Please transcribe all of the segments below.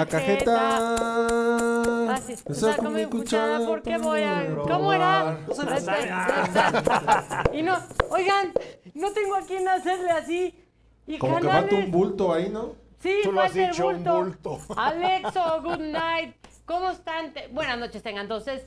La cajeta. Así con voy ¿Cómo era? Y no, oigan, no tengo a quién hacerle así. Y Como que falta un bulto ahí, ¿no? Sí, Tú el un bulto. Alexo, good night. ¿Cómo están? Buenas noches tengan. Entonces,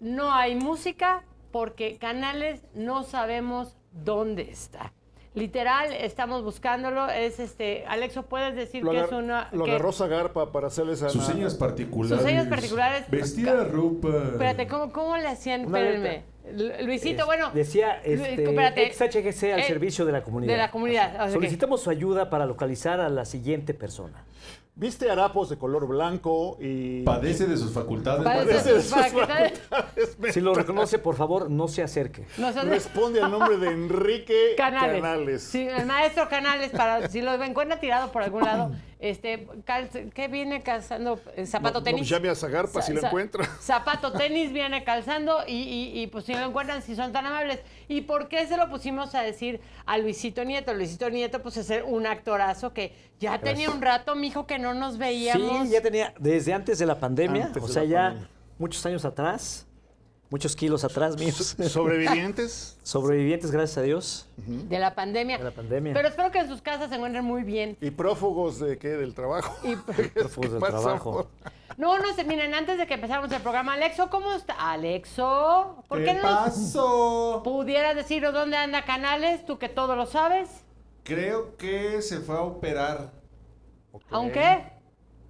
no hay música porque Canales no sabemos dónde está. Literal, estamos buscándolo. Es este, Alexo, puedes decir que es una. Lo de agarró Garpa para hacerles a. Sus señas particulares. Sus señas particulares. Vestida ropa. Espérate, ¿cómo, cómo le hacían? Luisito, bueno. Decía este, ex XHGC al eh, servicio de la comunidad. De la comunidad. Solicitamos su ayuda para localizar a la siguiente persona. Viste harapos de color blanco y... Padece de sus facultades. Padece de sus facultades. Si lo reconoce, por favor, no se acerque. Responde al nombre de Enrique Canales. el maestro Canales, para si lo encuentra tirado por algún lado, este, ¿qué viene calzando? Eh, zapato tenis. llame a Zagarpa si lo encuentra. Zapato tenis viene calzando y, pues si lo encuentran, si son tan amables. ¿Y por qué se lo pusimos a decir a Luisito Nieto? Luisito Nieto, pues ser un actorazo que ya tenía un rato, mijo, que no nos veíamos. Sí, ya tenía desde antes de la pandemia, o sea, ya muchos años atrás, muchos kilos atrás míos. ¿Sobrevivientes? Sobrevivientes, gracias a Dios. De la pandemia. De la pandemia. Pero espero que en sus casas se encuentren muy bien. ¿Y prófugos de qué? ¿Del trabajo? Y prófugos del trabajo. No, no sé, miren, antes de que empezáramos el programa, Alexo, ¿cómo está? Alexo, ¿por qué, no pudieras decirnos dónde anda Canales, tú que todo lo sabes? Creo que se fue a operar. ¿Aunque?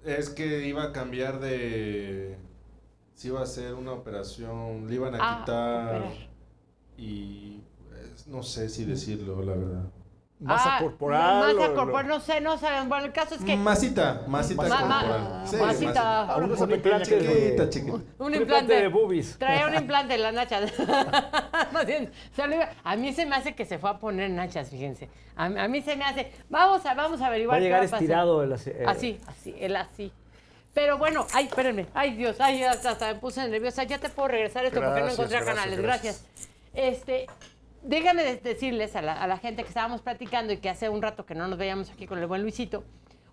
Es que iba a cambiar de... Si iba a ser una operación, le iban a ah, quitar... Y pues, no sé si decirlo, la verdad. Masa ah, corporal. Masa corporal, no sé, no saben. Bueno, el caso es que. Masita, masita corporal. masita. Un, implante chiquita, Un, implante de boobies. Trae un implante en las nachas. a mí se me hace que se fue a poner nachas, fíjense. A, mí se me hace. Vamos a, vamos a averiguar. Va a llegar qué estirado el así. Eh. así, así, el así. Pero bueno, ay, espérenme. Ay, Dios, ay, hasta, me puse nerviosa. Ya te puedo regresar esto porque no encontré canales. gracias. Este, déjame decirles a la, gente que estábamos platicando y que hace un rato que no nos veíamos aquí con el buen Luisito.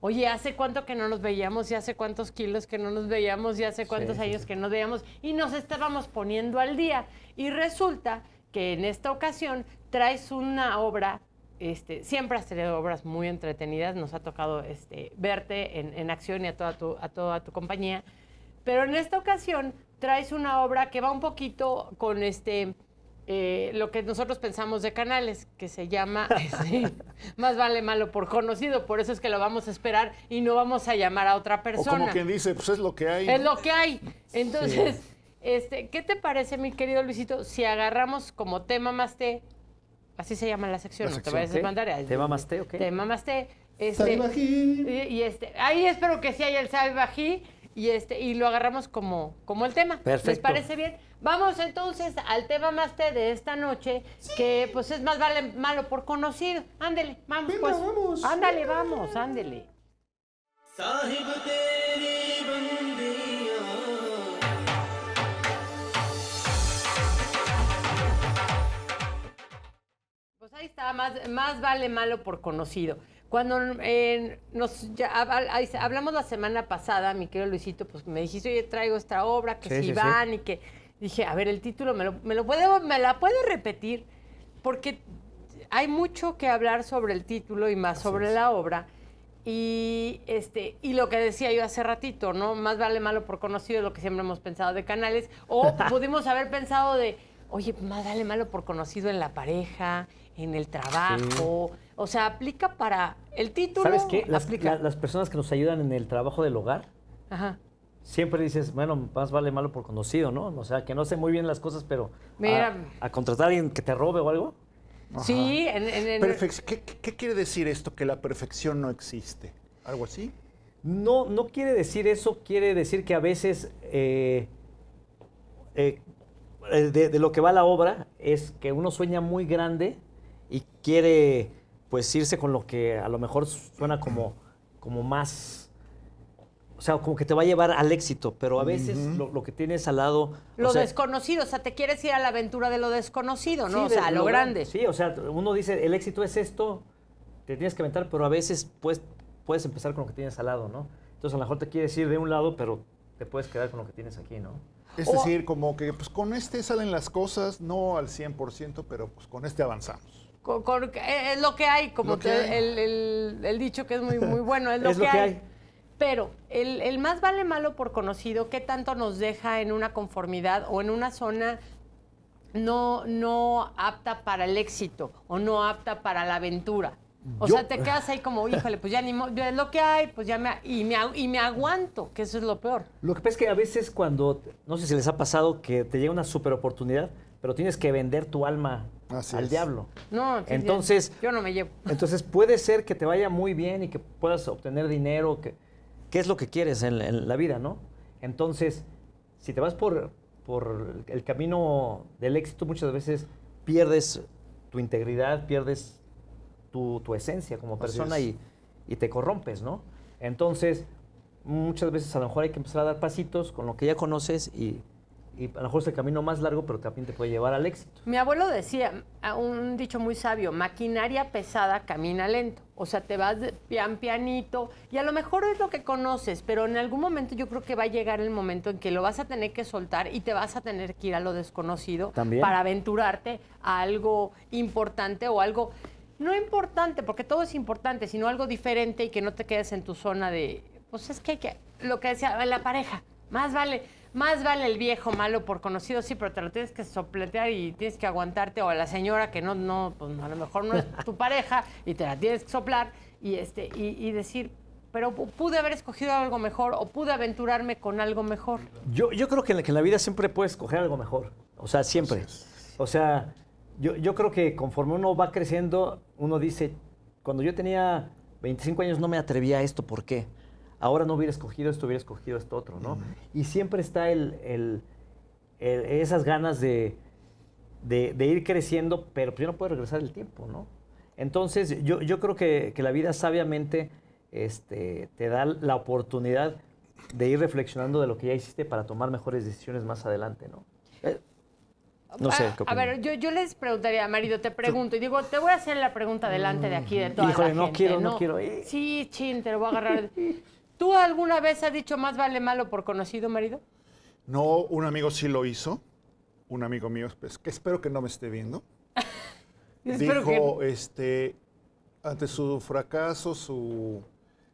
Oye, ¿hace cuánto que no nos veíamos? ¿Y hace cuántos kilos que no nos veíamos? ¿Y hace cuántos años que no nos veíamos? Y nos estábamos poniendo al día. Y resulta que en esta ocasión traes una obra, este, siempre has tenido obras muy entretenidas, nos ha tocado este, verte en, acción y a toda tu compañía, pero en esta ocasión traes una obra que va un poquito con este eh, lo que nosotros pensamos de canales, que se llama este, Más vale malo por conocido, por eso es que lo vamos a esperar y no vamos a llamar a otra persona. O como quien dice, pues es lo que hay. Es lo que hay. Entonces, este, ¿qué te parece, mi querido Luisito, si agarramos como tema más así se llama la sección, la ¿no te mandar? Tema más té, ok. Tema más té. Este, salvají. Este, ahí espero que sí haya el salvají y este y lo agarramos como, como el tema. Perfecto. ¿Les parece bien? Vamos entonces al tema más te de esta noche, que pues es más vale malo por conocido. Ándele, vamos Venga, pues. Vamos. Ándale, vamos, ándele. Pues ahí está, más, más vale malo por conocido. Cuando eh, nos hablamos la semana pasada, mi querido Luisito, pues me dijiste, oye, traigo esta obra, que sí, si van y que... Dije, a ver, el título, ¿me, lo, me, ¿me la puede repetir? Porque hay mucho que hablar sobre el título y más sobre la obra. Y, este, y lo que decía yo hace ratito, ¿no? Más vale malo por conocido lo que siempre hemos pensado de canales. O pudimos haber pensado de oye, pues, más dale malo por conocido en la pareja, en el trabajo. O sea, aplica para el título. ¿Sabes qué? Las, personas que nos ayudan en el trabajo del hogar, siempre dices, bueno, más vale malo por conocido, ¿no? O sea, que no sé muy bien las cosas, pero Mira, a, contratar a alguien que te robe o algo. Sí, en, en, ¿Qué, quiere decir esto? Que la perfección no existe. ¿Algo así? No, no quiere decir eso, quiere decir que a veces eh, eh, eh, de, lo que va la obra es que uno sueña muy grande y quiere pues irse con lo que a lo mejor suena como, como más, o sea, como que te va a llevar al éxito, pero a veces lo, que tienes al lado... Lo desconocido, o sea, te quieres ir a la aventura de lo desconocido, ¿no? o sea, lo, grande. Sí, o sea, uno dice, el éxito es esto, te tienes que aventar, pero a veces pues puedes empezar con lo que tienes al lado, ¿no? Entonces a lo mejor te quieres ir de un lado, pero te puedes quedar con lo que tienes aquí, ¿no? Es decir, como que pues con este salen las cosas, no al 100%, pero pues con este avanzamos. Eh, es lo que hay, como que El, dicho que es muy, muy bueno, es lo, que, hay. Pero el, más vale malo por conocido, ¿qué tanto nos deja en una conformidad o en una zona no, no apta para el éxito o no apta para la aventura? O sea, te quedas ahí como, híjole, pues ya ni es lo que hay, pues ya me, y me, y me aguanto, que eso es lo peor. Lo que pasa es que a veces cuando, no sé si les ha pasado que te llega una super oportunidad, pero tienes que vender tu alma al diablo. No, entonces yo no me llevo. Entonces puede ser que te vaya muy bien y que puedas obtener dinero, que, es lo que quieres en, la vida, ¿no? Entonces, si te vas por, por el camino del éxito, muchas veces pierdes tu integridad, pierdes tu, tu esencia como persona y, te corrompes, ¿no? Entonces, muchas veces a lo mejor hay que empezar a dar pasitos con lo que ya conoces y, a lo mejor es el camino más largo, pero también te puede llevar al éxito. Mi abuelo decía, un dicho muy sabio, maquinaria pesada camina lento. O sea, te vas pian pianito y a lo mejor es lo que conoces, pero en algún momento yo creo que va a llegar el momento en que lo vas a tener que soltar y te vas a tener que ir a lo desconocido ¿También? para aventurarte a algo importante o algo no importante, porque todo es importante, sino algo diferente y que no te quedes en tu zona de, pues es que hay que, lo que decía, la pareja, más vale, más vale el viejo malo por conocido, sí, pero te lo tienes que sopletear y tienes que aguantarte, o a la señora que no, no, pues a lo mejor no es tu pareja y te la tienes que soplar y, este, y, decir, pero pude haber escogido algo mejor o pude aventurarme con algo mejor. Yo, yo creo que en, la, que en la vida siempre puedes escoger algo mejor. O sea, siempre. O sea, yo, creo que conforme uno va creciendo, uno dice, cuando yo tenía 25 años no me atrevía a esto, ¿por qué? Ahora no hubiera escogido esto, hubiera escogido esto otro, ¿no? Y siempre está el, esas ganas de, ir creciendo, pero pues yo no puedo regresar el tiempo, ¿no? Entonces, yo, creo que, la vida sabiamente este, te da la oportunidad de ir reflexionando de lo que ya hiciste para tomar mejores decisiones más adelante, ¿no? Eh, no sé. Ah, a ver, yo, les preguntaría, marido, te pregunto, y digo, te voy a hacer la pregunta delante de aquí, de toda la gente. no quiero, no, quiero. ir. Sí, chin, te lo voy a agarrar. ¿Tú alguna vez has dicho más vale malo por conocido, marido? No, un amigo sí lo hizo. Un amigo mío, pues, que espero que no me esté viendo. dijo, este, ante su fracaso, su,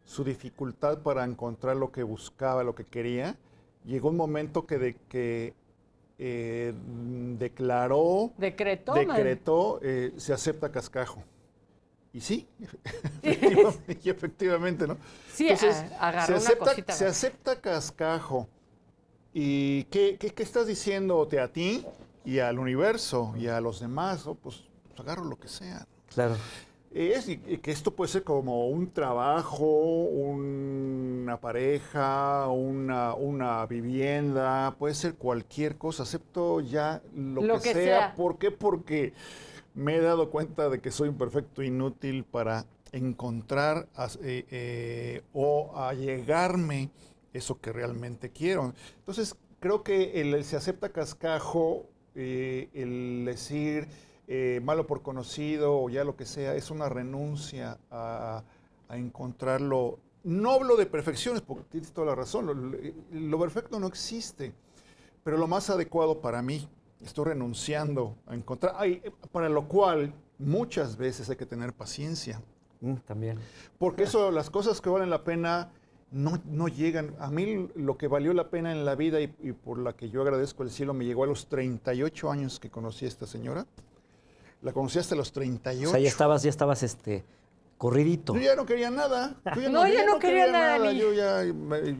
su dificultad para encontrar lo que buscaba, lo que quería, llegó un momento que, de, que eh, declaró, decretó, eh, se acepta cascajo. Y sí, efectivamente, ¿no? Sí, Entonces, se, acepta, se acepta cascajo. ¿Y qué, qué, estás diciéndote a ti y al universo y a los demás? Pues, pues agarro lo que sea. Claro es y que esto puede ser como un trabajo, una pareja, una, vivienda, puede ser cualquier cosa, acepto ya lo, que, sea. ¿Por qué? Porque me he dado cuenta de que soy imperfecto perfecto inútil para encontrar eh, eh, o allegarme eso que realmente quiero. Entonces, creo que se acepta cascajo, eh, el decir eh, malo por conocido o ya lo que sea, es una renuncia a, encontrarlo. No hablo de perfecciones, porque tienes toda la razón, eh, lo, perfecto no existe, pero lo más adecuado para mí, estoy renunciando a encontrar, para lo cual muchas veces hay que tener paciencia. Mm, también. Porque eso, las cosas que valen la pena no, llegan. A mí lo que valió la pena en la vida y, por la que yo agradezco el cielo me llegó a los 38 años que conocí a esta señora. La conocí hasta los 38. O sea, ya estabas, ya estabas este, corridito. Yo ya no quería nada. no, ya no, quería, nada. Yo, ya,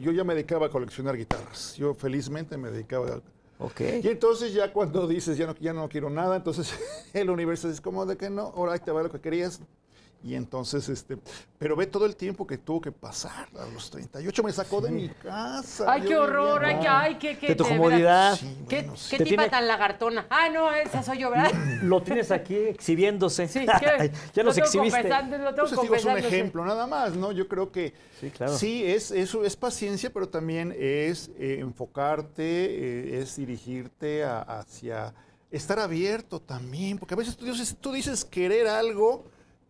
yo ya me dedicaba a coleccionar guitarras. Yo felizmente me dedicaba a Ok. Y entonces ya cuando dices, ya no, ya no quiero nada, entonces el universo es como de que no, ahora te va lo que querías, y entonces, este, pero ve todo el tiempo que tuvo que pasar. A los 38 me sacó de mi casa. Ay, qué horror, ay, qué, ay, qué, qué. De tu comodidad. qué, tan lagartona. Ah, no, esa soy yo, ¿verdad? Lo tienes aquí exhibiéndose. Sí, ya nos exhibiste. Lo tengo pues es un ejemplo, nada más, ¿no? Yo creo que sí, es, eso es paciencia, pero también es eh, enfocarte, eh, es dirigirte hacia estar abierto también, porque a veces tú tú dices querer algo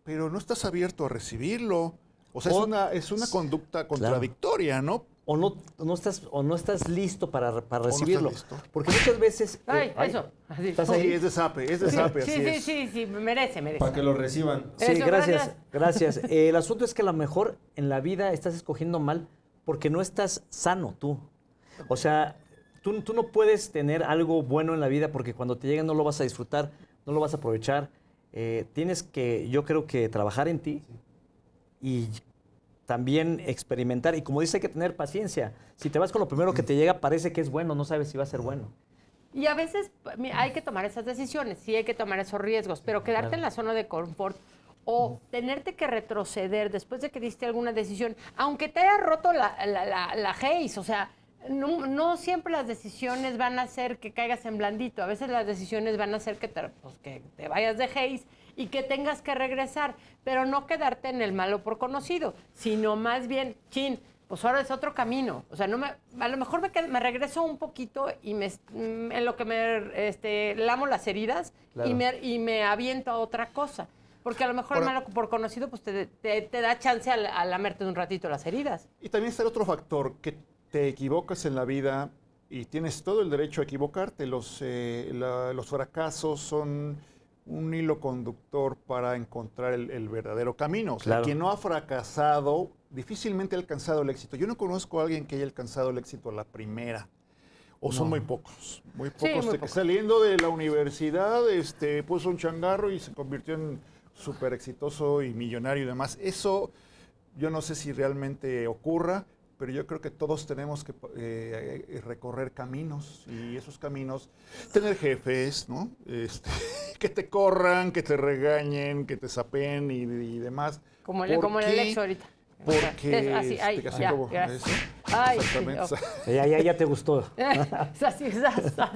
pero no estás abierto a recibirlo. O sea, es, una, es una conducta contradictoria, ¿no? O no, no estás, o no estás listo para, para recibirlo. Porque muchas veces. Eh, ay, eso. ¿Estás es de SAPE, es de sí, SAPE. Sí, sí, sí, merece, merece. Para que lo reciban. Sí, gracias, gracias. Eh, el asunto es que a lo mejor en la vida estás escogiendo mal porque no estás sano tú. O sea, tú, tú no puedes tener algo bueno en la vida porque cuando te llegue no lo vas a disfrutar, no lo vas a aprovechar, eh, tienes que, yo creo que trabajar en ti y también experimentar. Y como dice, hay que tener paciencia. Si te vas con lo primero que te llega, parece que es bueno, no sabes si va a ser bueno. Y a veces hay que tomar esas decisiones, sí hay que tomar esos riesgos, pero quedarte en la zona de confort o tenerte que retroceder después de que diste alguna decisión, aunque te haya roto la, la, la, la o sea, no, siempre las decisiones van a hacer que caigas en blandito. A veces las decisiones van a hacer que te, pues, que te vayas de Hayes y que tengas que regresar, pero no quedarte en el malo por conocido, sino más bien, chin, pues ahora es otro camino. O sea, no me, a lo mejor me, me regreso un poquito y me, mm, en lo que me este, lamo las heridas y, me, y me aviento a otra cosa. Porque a lo mejor el malo por conocido pues te, da chance a, lamerte un ratito las heridas. Y también es el otro factor, que te equivocas en la vida y tienes todo el derecho a equivocarte. Los, eh, los fracasos son un hilo conductor para encontrar el, verdadero camino. O quien no ha fracasado difícilmente ha alcanzado el éxito. Yo no conozco a alguien que haya alcanzado el éxito a la primera. O son muy pocos, muy pocos. Saliendo de la universidad, este, puso un changarro y se convirtió en súper exitoso y millonario y demás. Eso yo no sé si realmente ocurra, pero yo creo que todos tenemos que eh, eh, recorrer caminos y esos caminos, tener jefes, ¿no? Este, que te corran, que te regañen, que te sapeen y, demás. Como, le como el ahorita. Porque así, ya, ya, te gustó.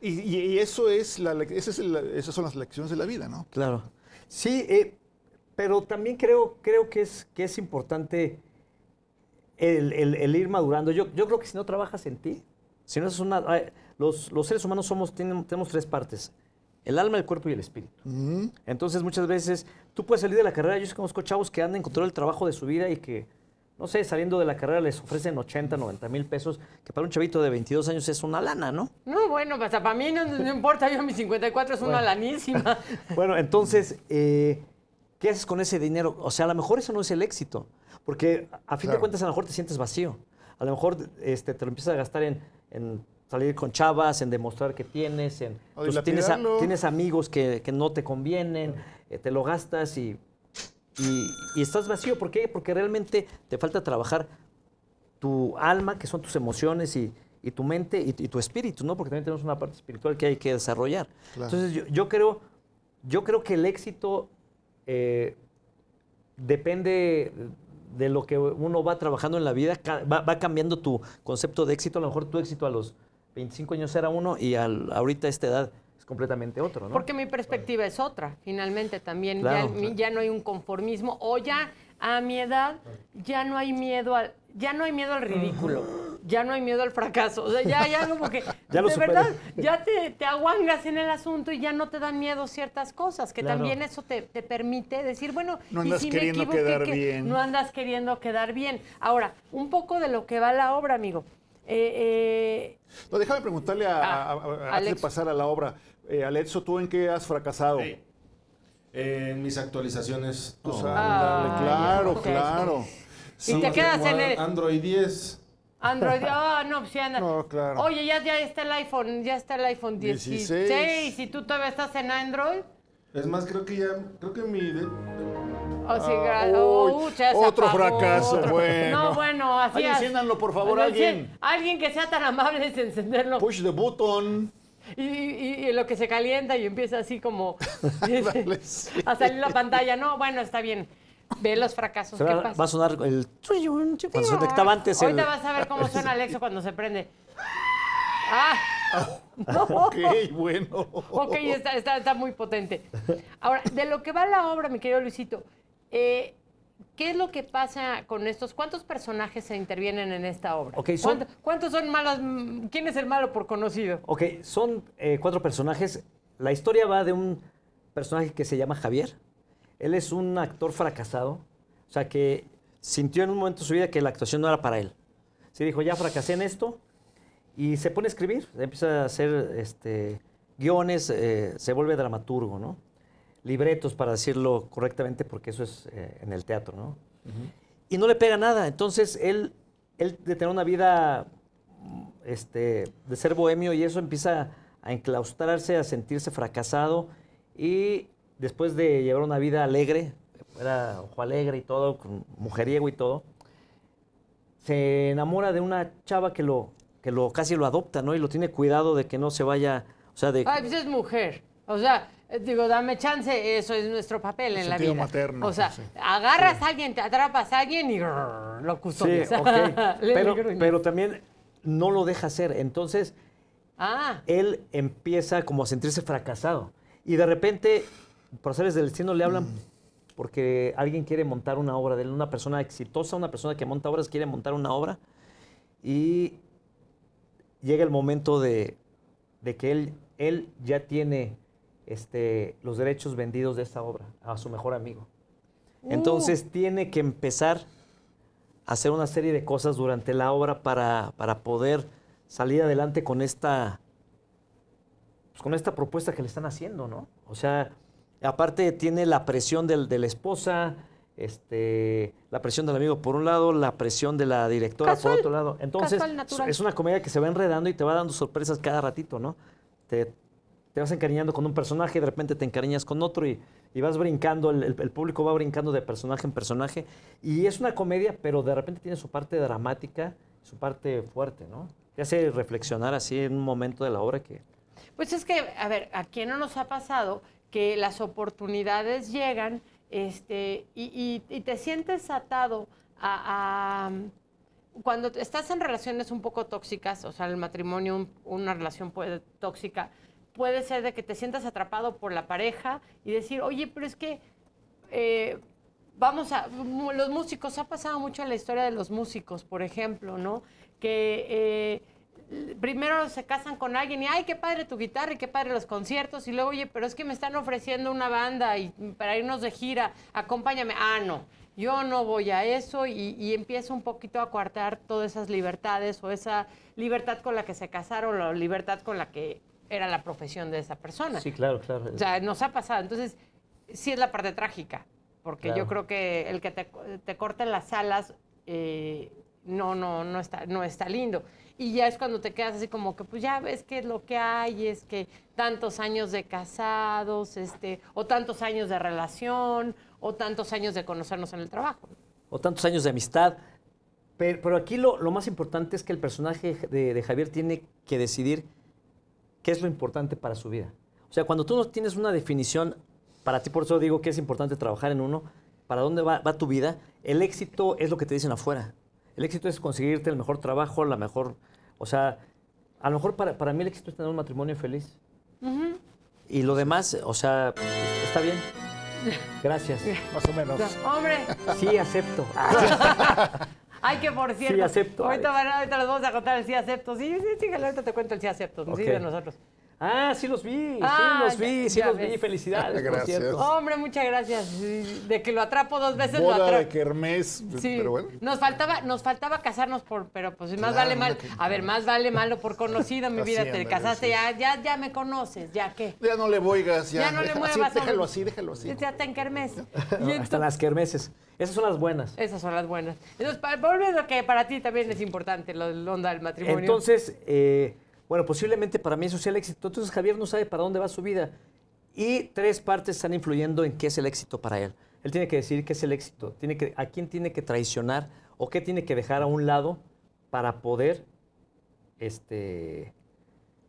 y, y, y, eso es la, esas son las lecciones de la vida, ¿no? Claro. Sí, eh, pero también creo, creo que, es, que es importante el, el, ir madurando. Yo, yo creo que si no trabajas en ti, si no es una, los, seres humanos somos, tenemos tres partes. El alma, el cuerpo y el espíritu. Entonces, muchas veces, tú puedes salir de la carrera. Yo conozco chavos que han encontrado el trabajo de su vida y que, no sé, saliendo de la carrera les ofrecen 80, 90 mil pesos, que para un chavito de 22 años es una lana, ¿no? No, bueno, hasta pues, para mí no, importa. Yo a mis 54 es una lanísima. bueno, entonces, eh, ¿qué haces con ese dinero? O sea, a lo mejor eso no es el éxito. Porque a fin de cuentas a lo mejor te sientes vacío. A lo mejor este, te lo empiezas a gastar en, salir con chavas, en demostrar que tienes, en pues, tienes, tienes, amigos que, no te convienen, eh, te lo gastas y, y, estás vacío. ¿Por qué? Porque realmente te falta trabajar tu alma, que son tus emociones y, tu mente y, tu espíritu, ¿no? Porque también tenemos una parte espiritual que hay que desarrollar. Entonces yo, creo, yo creo que el éxito eh, depende de lo que uno va trabajando en la vida, va, cambiando tu concepto de éxito. A lo mejor tu éxito a los 25 años era uno y al, ahorita esta edad es completamente otro, ¿no? Porque mi perspectiva es otra, finalmente también. ya, ya, no hay un conformismo o ya a mi edad ya no hay miedo al, ya no hay miedo al ridículo ya no hay miedo al fracaso. O sea, ya, ya como que, ya de verdad, ya te, aguangas en el asunto y ya no te dan miedo ciertas cosas, que también eso te, permite decir, bueno, no andas queriendo quedar bien. no andas queriendo quedar bien. Ahora, un poco de lo que va la obra, amigo. Eh, eh, no, déjame preguntarle a, ah, antes de pasar a la obra, eh, Alexo, ¿tú en qué has fracasado? En mis actualizaciones. Pues, ah, claro, claro. y te quedas en Android 10. Android, ah, no, ya pues no, claro. Oye, ya, está el iPhone, ya está el iPhone 16. 16. ¿Y tú todavía estás en Android? Es más, creo que ya, creo que mi... Oh, sí, ah, oh, otro fracaso, bueno. No, bueno, así enciéndanlo, por favor, alguien. Alguien que sea tan amable de encenderlo. Push the button. Y, lo que se calienta y empieza así como a salir la pantalla. No, bueno, está bien. Ve los fracasos. pasa? Va a sonar el. Pues cuando se antes. Ahorita vas a ver cómo suena Alexo cuando se prende. ¡Ah! Ok, bueno. Ok, está, muy potente. Ahora, de lo que va la obra, mi querido Luisito, eh, ¿qué es lo que pasa con estos? ¿Cuántos personajes se intervienen en esta obra? ¿Cuántos, son malos? ¿Quién es el malo por conocido? Ok, son eh, cuatro personajes. La historia va de un personaje que se llama Javier, él es un actor fracasado, o sea, que sintió en un momento de su vida que la actuación no era para él. Se dijo, ya fracasé en esto, y se pone a escribir, empieza a hacer este, guiones, eh, se vuelve dramaturgo, ¿no? Libretos, para decirlo correctamente, porque eso es eh, en el teatro, ¿no? Y no le pega nada. Entonces, él, de tener una vida este, de ser bohemio y eso empieza a enclaustrarse, a sentirse fracasado y después de llevar una vida alegre, era ojo alegre y todo, mujeriego y todo, se enamora de una chava que lo, que lo casi lo adopta, ¿no? Y lo tiene cuidado de que no se vaya, o sea, de... Ay, pues es mujer, o sea... Eh, digo, dame chance, eso es nuestro papel en la vida. materno. O sea, agarras a alguien, te atrapas a alguien y lo custodias. Sí, okay. pero, también no lo deja hacer. Entonces, ah. él empieza como a sentirse fracasado. Y de repente por del destino le hablan mm. porque alguien quiere montar una obra de una persona exitosa, una persona que monta obras quiere montar una obra y llega el momento de, que él, él ya tiene este, los derechos vendidos de esta obra a su mejor amigo. Uh. Entonces tiene que empezar a hacer una serie de cosas durante la obra para, poder salir adelante con esta, pues, con esta propuesta que le están haciendo, ¿no? O sea, Aparte tiene la presión de la esposa, este, la presión del amigo por un lado, la presión de la directora por otro lado. Entonces, es una comedia que se va enredando y te va dando sorpresas cada ratito, ¿no? Te, vas encariñando con un personaje y de repente te encariñas con otro y, vas brincando, el, público va brincando de personaje en personaje. Y es una comedia, pero de repente tiene su parte dramática, su parte fuerte, ¿no? Te hace reflexionar así en un momento de la obra que... Pues es que, a ver, ¿a quién no nos ha pasado que las oportunidades llegan este, y, y, te sientes atado a, cuando estás en relaciones un poco tóxicas, o sea, el matrimonio, una relación puede, tóxica, puede ser de que te sientas atrapado por la pareja y decir, oye, pero es que eh, vamos a, los músicos, ha pasado mucho en la historia de los músicos, por ejemplo, ¿no? Que eh, primero se casan con alguien y, ay, qué padre tu guitarra y qué padre los conciertos. Y luego, oye, pero es que me están ofreciendo una banda y para irnos de gira, acompáñame. Ah, no, yo no voy a eso y, empiezo un poquito a coartar todas esas libertades o esa libertad con la que se casaron o libertad con la que era la profesión de esa persona. Sí, claro, claro. O sea, nos ha pasado. Entonces, sí es la parte trágica, porque yo creo que el que te, te corten las alas eh, no, no, no, está, no está lindo y ya es cuando te quedas así como que pues ya ves que es lo que hay, es que tantos años de casados, este, o tantos años de relación, o tantos años de conocernos en el trabajo. O tantos años de amistad. Pero, aquí lo, más importante es que el personaje de, Javier tiene que decidir qué es lo importante para su vida. O sea, cuando tú no tienes una definición, para ti por eso digo que es importante trabajar en uno, para dónde va tu vida, el éxito es lo que te dicen afuera. El éxito es conseguirte el mejor trabajo, la mejor o sea, a lo mejor para, para mí el éxito es tener un matrimonio feliz. Y lo demás, o sea, está bien. Gracias. Más o menos. Hombre. Sí, acepto. Ay, que por cierto. Sí, acepto. Ahorita, ahorita les vamos a contar el sí, acepto. Sí, sí, sí, ahorita te cuento el sí, acepto. Sí, de nosotros. Ah, sí los vi, sí ah, los vi, sí los vi. Felicidades, gracias. Hombre, muchas gracias. De que lo atrapo dos veces Boda lo atrapo. de Kermés, pero bueno. Nos faltaba, nos faltaba casarnos por, pero pues más vale mal. A ver, más vale malo por conocido, mi vida. Te casaste, ya, ya, ya me conoces, ya qué. Ya no le voy, ya. Ya no le muevas. Así, déjalo así, déjalo así. Ya está en Kermés. Ya hasta las Kermeses. Esas son las buenas. Esas son las buenas. Entonces, volviendo a que para ti también es importante la onda del matrimonio. Entonces, eh, bueno, posiblemente para mí eso sea el éxito. Entonces Javier no sabe para dónde va su vida. Y tres partes están influyendo en qué es el éxito para él. Él tiene que decir qué es el éxito, tiene que, a quién tiene que traicionar o qué tiene que dejar a un lado para poder, este,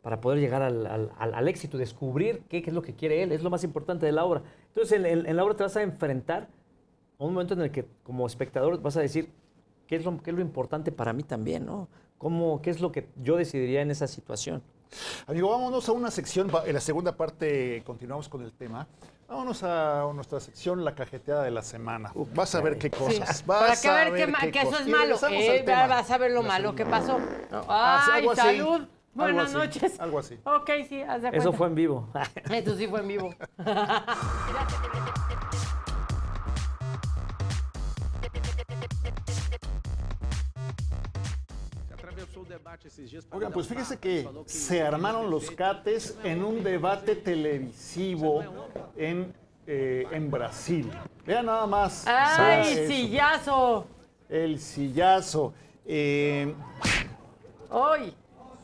para poder llegar al, éxito, descubrir qué, es lo que quiere él, es lo más importante de la obra. Entonces en, la obra te vas a enfrentar a un momento en el que como espectador vas a decir, ¿qué es lo, qué es lo importante para mí también? ¿no? ¿Qué es lo que yo decidiría en esa situación? Amigo, vámonos a una sección. En la segunda parte continuamos con el tema. Vámonos a nuestra sección La Cajeteada de la Semana. vas a ver qué cosas. Vas a ver qué, que eso es malo. Eh, vas a ver lo malo que pasó. Ay, salud. Buenas noches. Algo así. Ok, sí, haz Eso fue en vivo. Eso sí fue en vivo. Oigan, pues fíjese que se armaron los cates en un debate televisivo eh, en, Brasil. Vean nada más. ¡Ay, sillazo! El sillazo. Eh, ¡Hoy!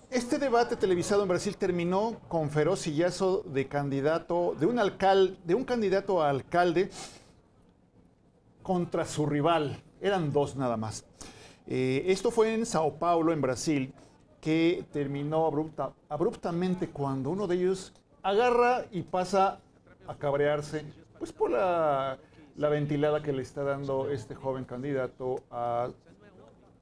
Este debate televisado en Brasil terminó con feroz sillazo de candidato, de un alcalde, de un candidato a alcalde contra su rival. Eran dos nada más. Eh, esto fue en Sao Paulo, en Brasil, que terminó abrupta, abruptamente cuando uno de ellos agarra y pasa a cabrearse, pues por la, ventilada que le está dando este joven candidato a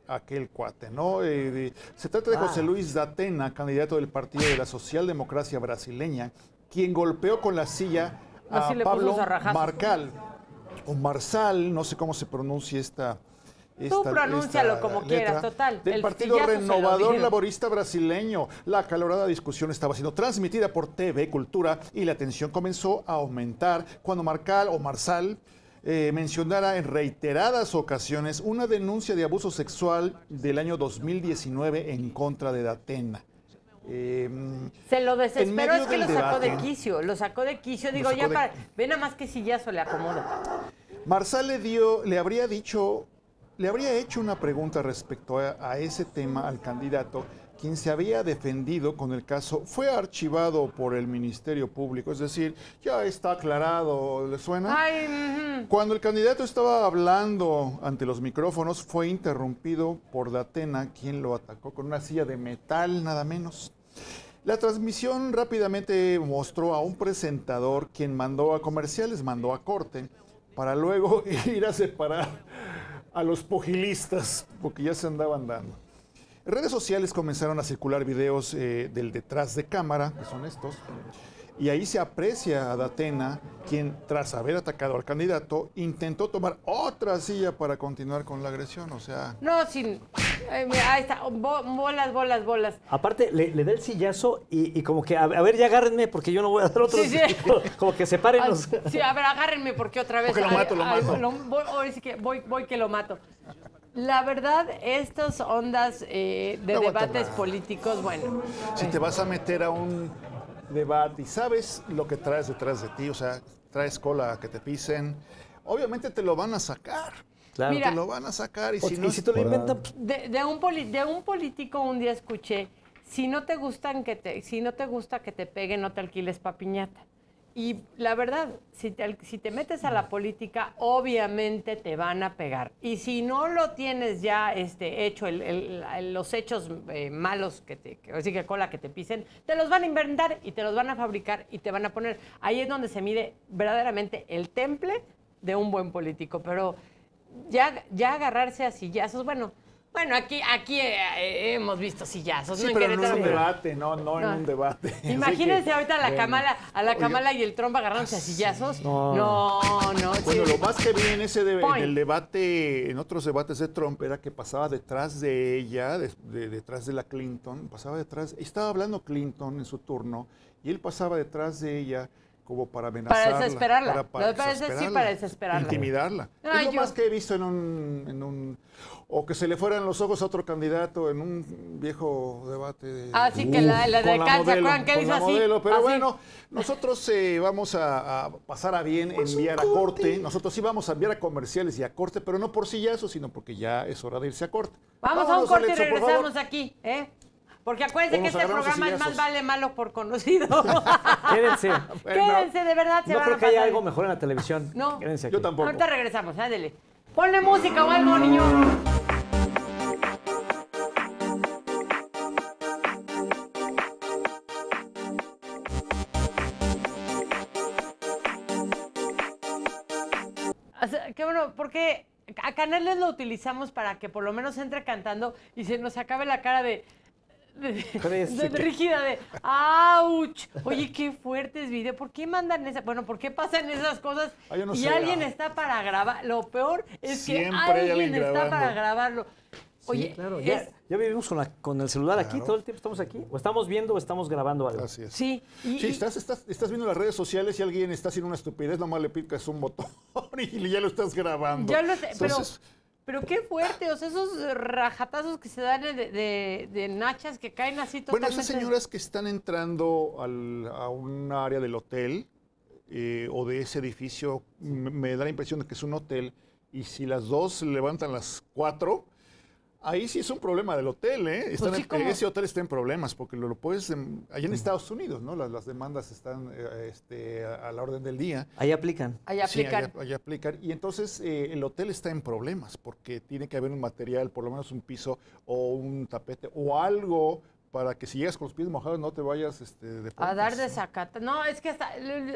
aquel cuate, ¿no? Eh, se trata de José ah. Luis Datena, candidato del Partido de la Socialdemocracia Brasileña, quien golpeó con la silla a Pablo Marcal, o Marsal, no sé cómo se pronuncia esta Tú pronúncialo como quieras, total. el Partido Renovador Laborista Brasileño. La acalorada discusión estaba siendo transmitida por TV Cultura y la tensión comenzó a aumentar cuando Marcal o Marsal eh, mencionara en reiteradas ocasiones una denuncia de abuso sexual del año 2019 en contra de Datena. Em, se lo desesperó, es que lo sacó de quicio, lo sacó de quicio, digo, ya para, ve nada más que sillazo le acomoda. Marsal le dio, le habría dicho le habría hecho una pregunta respecto a, ese tema al candidato, quien se había defendido con el caso fue archivado por el Ministerio Público, es decir, ya está aclarado, ¿le suena? Cuando el candidato estaba hablando ante los micrófonos, fue interrumpido por Atena, quien lo atacó con una silla de metal, nada menos. La transmisión rápidamente mostró a un presentador quien mandó a comerciales, mandó a corte, para luego ir a separar a los pugilistas, porque ya se andaban dando. redes sociales comenzaron a circular videos eh, del detrás de cámara, que son estos, y ahí se aprecia a Datena, quien tras haber atacado al candidato, intentó tomar otra silla para continuar con la agresión, o sea... No, sin ahí está, bolas, bolas, bolas. Aparte, le, da el sillazo y, como que, a, ver, ya agárrenme porque yo no voy a dar otro. Sí, sí. Como, que sepárenos. sí, a ver, agárrenme porque otra vez. lo mato, lo mato. voy, que lo mato. La verdad, estas ondas eh, de debates políticos, bueno. Si te vas a meter a un debate y sabes lo que traes detrás de ti, o sea, traes cola que te pisen, obviamente te lo van a sacar. Claro. Mira, te lo van a sacar y si, no, lo pues, De, un político un día escuché, si no te gustan que si no te gusta que te peguen, no te alquiles papiñata. Y la verdad, si te, metes a la mm. política, obviamente te van a pegar. Y si no lo tienes ya este, hecho, los hechos eh, malos que te, así que cola que te pisen, te los van a inventar y te los van a fabricar y te van a poner. Ahí es donde se mide verdaderamente el temple de un buen político. Pero ya, ya agarrarse a sillazos, bueno, bueno, aquí, aquí eh, eh, hemos visto sillazos. Sí, pero no en un debate, no, no, en un debate. Imagínense ahorita a la, Kamala, a la y el trump agarrándose a sillazos. No, no. no bueno, lo más que vi en ese el debate, en otros debates de Trump, era que pasaba detrás de ella, detrás de la Clinton, pasaba detrás, estaba hablando Clinton en su turno, y él pasaba detrás de ella como para amenazarla. Para desesperarla. Para, no, desesperarla, para desesperarla. Intimidarla. No, es lo más que he visto en un, en un, O que se le fueran los ojos a otro candidato en un viejo debate. De, ah, sí, que la, de Cal, que así? Pero bueno, nosotros eh, vamos a, pasar a bien enviar a corte. Nosotros sí vamos a enviar a comerciales y a corte, pero no por eso, sino porque ya es hora de irse a corte. Vamos a un corte y regresamos aquí. ¿eh? Porque acuérdense que este programa es más vale malo por conocido. Quédense. Quédense, de verdad. Se no creo que haya algo mejor en la televisión. No. Quédense Yo tampoco. Ahorita regresamos, ándele. Ponle música o algo, niño. qué bueno, porque a Canales lo utilizamos para que por lo menos entre cantando y se nos acabe la cara de de, de, ¡auch! Oye, qué fuertes video. ¿Por qué mandan esa? Bueno, ¿por qué pasan esas cosas? Ah, y alguien ah. está para grabar. Lo peor es que alguien, está para grabarlo. Oye, ya, vivimos con, el celular aquí, todo el tiempo estamos aquí, o estamos viendo o estamos grabando algo. Así es. Sí, sí Estás, estás, viendo las redes sociales y alguien está haciendo una estupidez, nomás le es un botón y ya lo estás grabando. Ya lo pero qué fuerte, o sea, esos rajatazos que se dan de, nachas que caen así totalmente. Bueno, esas señoras que están entrando a un área del hotel eh, o de ese edificio, me, me, da la impresión de que es un hotel, y si las dos levantan las cuatro, Ahí sí es un problema del hotel, ¿eh? Pues en, ese hotel está en problemas, porque lo, puedes. Em, en, en Estados Unidos, ¿no? Las, demandas están eh, eh, este, a, la orden del día. Ahí aplican. Ahí aplican. Sí, aplican. Y entonces eh, el hotel está en problemas, porque tiene que haber un material, por lo menos un piso o un tapete o algo para que si llegas con los pies mojados no te vayas este, A dar de sacata. No, es que hasta,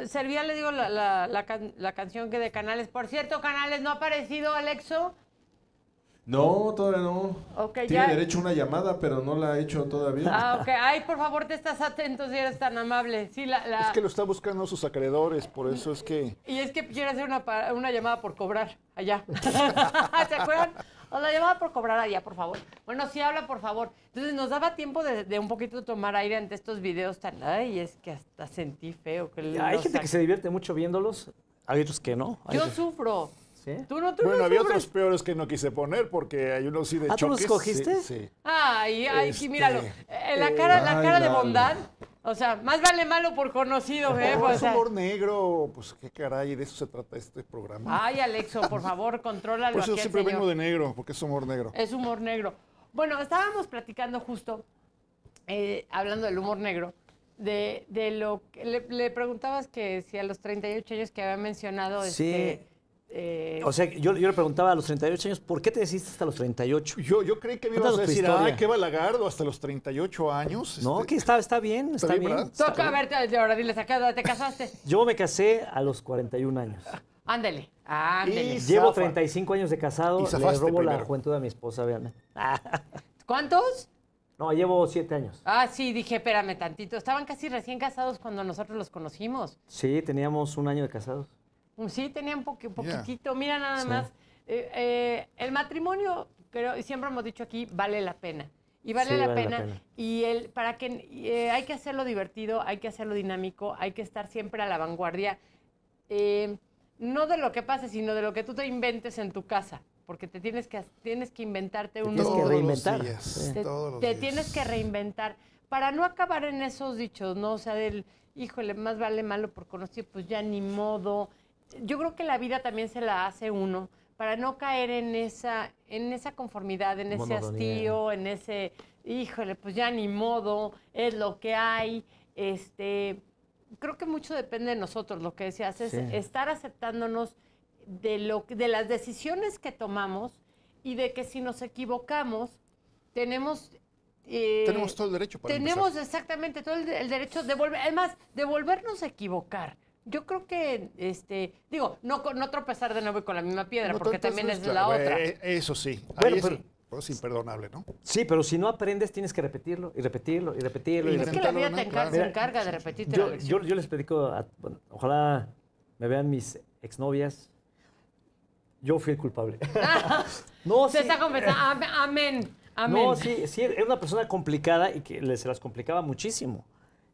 servía, le digo, la, la, la, canción que de Canales. Por cierto, Canales, ¿no ha aparecido Alexo? No, todavía no. Okay, Tiene derecho a una llamada, pero no la ha hecho todavía. Ah, ok. Ay, por favor, te estás atento si eres tan amable. Sí, Es que lo está buscando sus acreedores, por eso es que... Y es que quiere hacer una, una llamada por cobrar allá. ¿Se acuerdan? O la llamada por cobrar allá, por favor. Bueno, sí, habla, por favor. Entonces, nos daba tiempo de, un poquito tomar aire ante estos videos tan... Ay, es que hasta sentí feo. Que Hay gente que se divierte mucho viéndolos, hay otros que no. Yo sufro bueno, había otros peores que no quise poner porque hay unos sí de ¿Ah, ¿Tú los cogiste? Sí. Ay, ay, sí, este, míralo. Eh, la cara, la cara de bondad. O sea, más vale malo por conocido, ¿eh? Pues, es humor negro, pues qué caray, de eso se trata este programa. Ay, Alexo, por favor, controla Por eso yo siempre vengo de negro, porque es humor negro. Es humor negro. Bueno, estábamos platicando justo, eh, hablando del humor negro, de, lo que le, preguntabas que si a los 38 años que había mencionado... Sí. Este, eh, o sea, yo, le preguntaba a los 38 años, ¿por qué te decidiste hasta los 38? Yo, yo creí que me ibas a decir, ay, ah, qué balagardo, hasta los 38 años. No, este, que está, bien, está, bien. Toca, verte a ahora dile, ¿a te casaste? yo me casé a los 41 años. Ándale, ándale. Llevo 35 años de casado, le robo la juventud a mi esposa, vean. ¿Cuántos? No, llevo siete años. Ah, sí, dije, espérame tantito. Estaban casi recién casados cuando nosotros los conocimos. Sí, teníamos un año de casados. Pues sí, tenía un, poquitito. Mira nada más. Eh, eh, el matrimonio, creo, siempre hemos dicho aquí, vale la pena. Y vale, la, pena. Y el, para que eh, hay que hacerlo divertido, hay que hacerlo dinámico, hay que estar siempre a la vanguardia. no de lo que pase, sino de lo que tú te inventes en tu casa. Porque te tienes que, tienes que inventarte un nuevo. Tienes que reinventar. te, tienes que reinventar. Para no acabar en esos dichos, ¿no? O sea, del, híjole, más vale malo por conocido, pues ya ni modo yo creo que la vida también se la hace uno para no caer en esa, en esa conformidad, en ese hastío, en ese, híjole, pues ya ni modo, es lo que hay. Este, creo que mucho depende de nosotros, lo que decías, es estar aceptándonos de, lo, de las decisiones que tomamos y de que si nos equivocamos, tenemos eh, tenemos todo el derecho para Tenemos exactamente todo el, el, derecho de volver, además, de volvernos a equivocar yo creo que, este, digo, no, no tropezar de nuevo con la misma piedra, porque también es la eh, otra. Eh, eso sí. Bueno, es, pues, imperdonable, ¿no? Sí, pero si no aprendes, tienes que repetirlo y repetirlo y repetirlo. Y, es que la vida te encarga, de repetirte yo, yo, yo, les predico, ojalá me vean mis exnovias. Yo fui el culpable. Ah, no, Se está confesando. Amén. Amén. No, sí, sí, era una persona complicada y que se las complicaba muchísimo.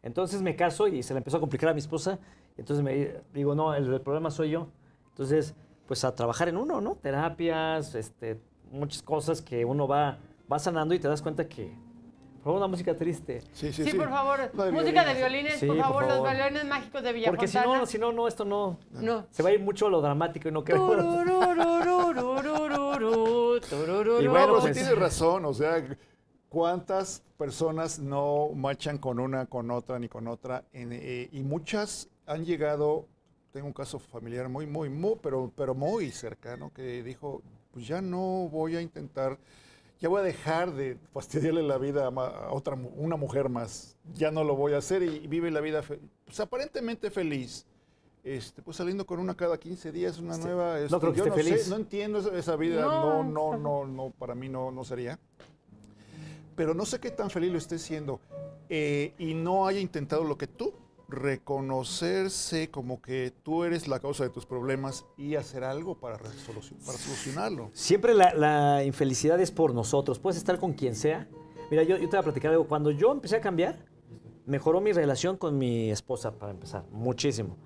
Entonces me caso y se la empezó a complicar a mi esposa entonces me digo, no, el, problema soy yo. Entonces, pues a trabajar en uno, ¿no? Terapias, este, muchas cosas que uno va, va sanando y te das cuenta que... Por favor, una música triste. Sí, sí, sí. sí. por favor. música de violines, por, favor, los violines mágicos de Villafontana. Porque si no, si no, no, esto no, no. Se va a ir mucho a lo dramático y no creo. y bueno, pues, tiene tienes razón, o sea... ¿Cuántas personas no marchan con una, con otra, ni con otra? y muchas han llegado, tengo un caso familiar muy, muy, muy, pero, pero muy cercano, que dijo, pues ya no voy a intentar, ya voy a dejar de fastidiarle la vida a otra, una mujer más, ya no lo voy a hacer y, vive la vida, pues aparentemente feliz. Este, pues saliendo con una cada 15 días, una nueva. no este, yo no Sé, no entiendo esa, vida, no. no. no, no, para mí no, no sería. Pero no sé qué tan feliz lo esté siendo eh, y no haya intentado lo que tú reconocerse como que tú eres la causa de tus problemas y hacer algo para, para solucionarlo. Siempre la, infelicidad es por nosotros. Puedes estar con quien sea. Mira, yo, te voy a platicar algo. Cuando yo empecé a cambiar, mejoró mi relación con mi esposa, para empezar, muchísimo.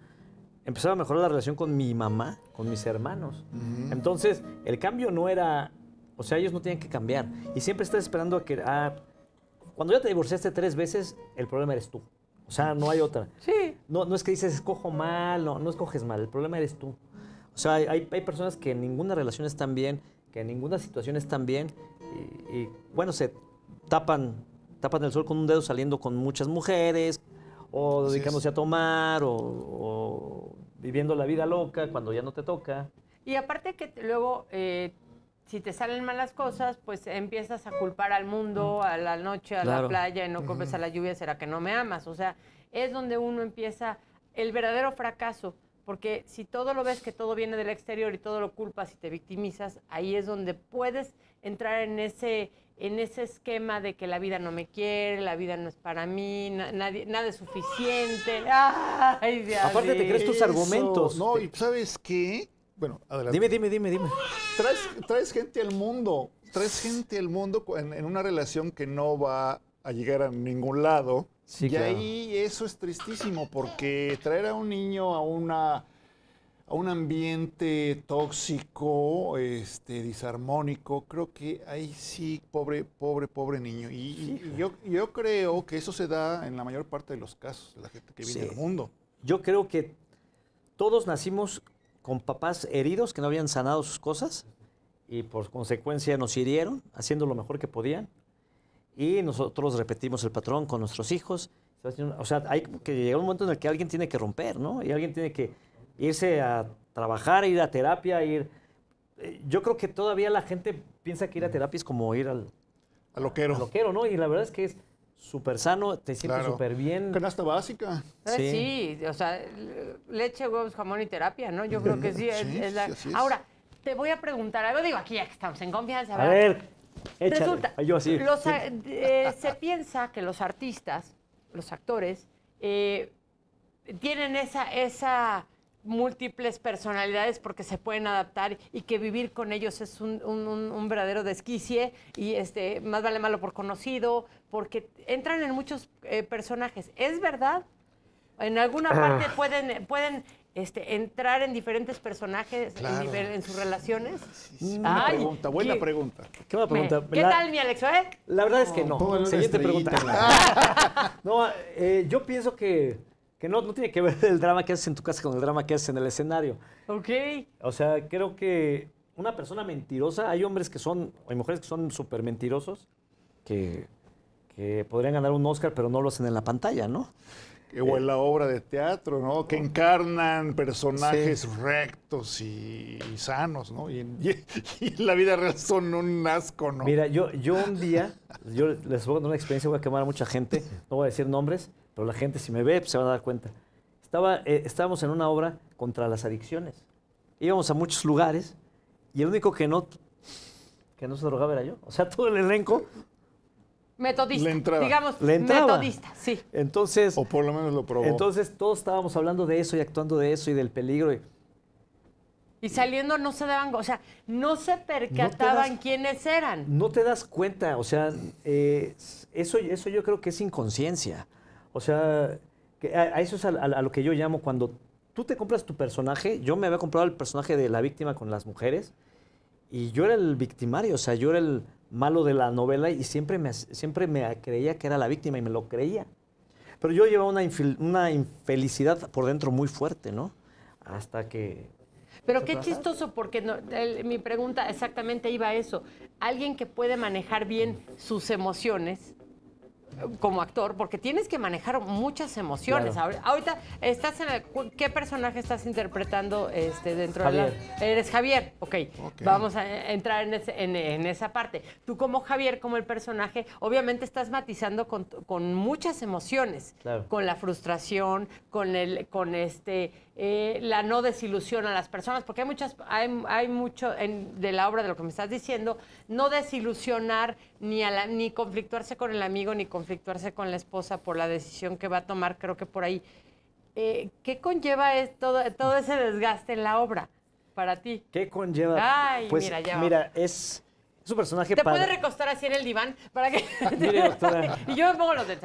Empezaba a mejorar la relación con mi mamá, con mis hermanos. Mm. Entonces, el cambio no era... O sea, ellos no tenían que cambiar. Y siempre estás esperando a que... Ah, cuando ya te divorciaste tres veces, el problema eres tú. O sea, no hay otra. Sí. No, no es que dices, escojo mal, no, no escoges mal, el problema eres tú. O sea, hay, personas que en ninguna relación están bien, que en ninguna situación están bien, y, bueno, se tapan, tapan el sol con un dedo saliendo con muchas mujeres, o dedicándose a tomar, o, viviendo la vida loca cuando ya no te toca. Y aparte que luego eh, si te salen malas cosas, pues empiezas a culpar al mundo, mm. a la noche, a la playa, y no comes a la lluvia, será que no me amas. O sea, es donde uno empieza el verdadero fracaso, porque si todo lo ves que todo viene del exterior y todo lo culpas y te victimizas, ahí es donde puedes entrar en ese en ese esquema de que la vida no me quiere, la vida no es para mí, nada es suficiente. Aparte te crees tus argumentos. No, y sabes qué, bueno, adelante. Dime, dime, dime, dime. Traes, gente al mundo, traes gente al mundo en, una relación que no va a llegar a ningún lado. y ahí eso es tristísimo, porque traer a un niño a una a un ambiente tóxico, este, disarmónico, creo que ahí sí, pobre, pobre, pobre niño. Y, yo, yo, creo que eso se da en la mayor parte de los casos, la gente que vive en el mundo. Yo creo que todos nacimos con papás heridos que no habían sanado sus cosas y por consecuencia nos hirieron haciendo lo mejor que podían y nosotros repetimos el patrón con nuestros hijos. O sea, hay que llegar un momento en el que alguien tiene que romper, ¿no? Y alguien tiene que irse a trabajar, ir a terapia, ir... Eh, yo creo que todavía la gente piensa que ir a terapia es como ir al... Al loquero. Al loquero, ¿no? Y la verdad es que es súper sano, te sientes súper bien. Canasta básica. Eh, sí. o sea, leche, huevos, jamón y terapia, ¿no? Yo creo que sí. Es, la... Ahora, te voy a preguntar algo, digo, aquí ya que estamos en confianza. ¿verdad? A ver, échale. Resulta, yo así. Eh, se piensa que los artistas, los actores, eh, tienen esa, esa múltiples personalidades porque se pueden adaptar y que vivir con ellos es un, un, verdadero desquicie y este más vale malo por conocido porque entran en muchos eh, personajes es verdad en alguna ah. parte pueden pueden este, entrar en diferentes personajes en, sus relaciones? buena pregunta, buena ¿qué, pregunta. ¿Qué tal, mi Alexo? Eh? La verdad es que no. Siguiente pregunta. no, eh, yo pienso que que no, no tiene que ver el drama que haces en tu casa con el drama que haces en el escenario. Ok. O sea, creo que una persona mentirosa, hay hombres que son, hay mujeres que son súper mentirosos, que, que podrían ganar un Oscar, pero no lo hacen en la pantalla, ¿no? o en la obra de teatro, ¿no? Que encarnan personajes rectos y, sanos, ¿no? Y, y, la vida real son un asco, ¿no? Mira, yo, yo un día, yo les voy a contar una experiencia, voy a quemar a mucha gente, no voy a decir nombres, pero la gente si me ve pues, se va a dar cuenta. Estaba, eh, estábamos en una obra contra las adicciones. Íbamos a muchos lugares y el único que no, que no se drogaba era yo. O sea, todo el elenco Metodista. Le digamos, metodista, sí. Entonces. O por lo menos lo probó. Entonces todos estábamos hablando de eso y actuando de eso y del peligro. Y, saliendo no se daban, o sea, no se percataban quiénes eran. No te das cuenta, o sea, eh, eso, eso yo creo que es inconsciencia. O sea, a, eso es a, lo que yo llamo cuando tú te compras tu personaje. Yo me había comprado el personaje de la víctima con las mujeres y yo era el victimario, o sea, yo era el malo de la novela y siempre me, siempre me creía que era la víctima y me lo creía. Pero yo llevaba una, infelicidad por dentro muy fuerte, ¿no? Hasta que pero qué chistoso, porque no, mi pregunta exactamente iba a eso. Alguien que puede manejar bien sus emociones como actor, porque tienes que manejar muchas emociones. Ahorita estás en ¿qué personaje estás interpretando este, dentro de la... Eres Javier, ok. Vamos a eh, entrar en, esa parte. Tú como Javier, como el personaje, obviamente estás matizando con, muchas emociones. Con la frustración, con el, con este eh, la no desilusión a las personas, porque hay muchas, hay, mucho de la obra de lo que me estás diciendo, no desilusionar ni, a ni conflictuarse con el amigo, ni conflictuarse con la esposa por la decisión que va a tomar, creo que por ahí. Eh, ¿Qué conlleva todo, ese desgaste en la obra para ti? ¿Qué conlleva? Ay, pues, mira, mira, es... Su personaje ¿Te puede recostar así en el diván para que... doctora. y yo me pongo los de